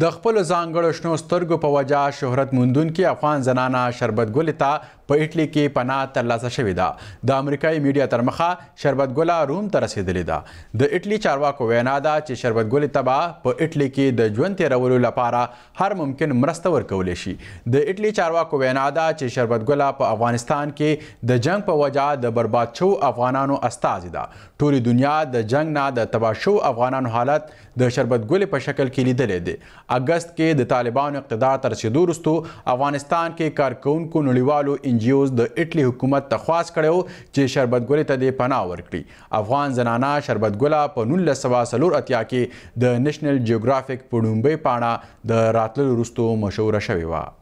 د خپل ځانګړو شنو سترګو په وجا شهرت موندون کې افغان زنانه شربت ګل ته په ایټلی کې پناه ترلاسه شوې ده د امریکایي میډیا تر مخه شربت ګل روم ته رسیدلې ده د ایټلی چارواکو وینا ده چې شربت ګل تبا په ایټلی کې د ژوند تیرولو لپاره هر ممکن مرسته ورکول شي د ایټلی چارواکو وینا ده چې شربت ګل په افغانستان کې د جنگ په وجا د برباد شو افغانانو استازي ده ټول دنیا د جنگ نه د تباشو افغانانو حالت د شربت ګل په شکل کې لیدلې ده اگست کې د طالبانو اقتدار تر رسیدو وروسته افغانستان کې کارکونکو نړیوالو انجیوز د اټلی حکومت ته خواس کړو چې شربتګولې ته د پناه ورکړي افغان زنانه شربتګوله په 1940 اتیا کې د نېشنل جیوګرافیک په ډومبه پاڼه د راتللو وروسته مشوره شوې و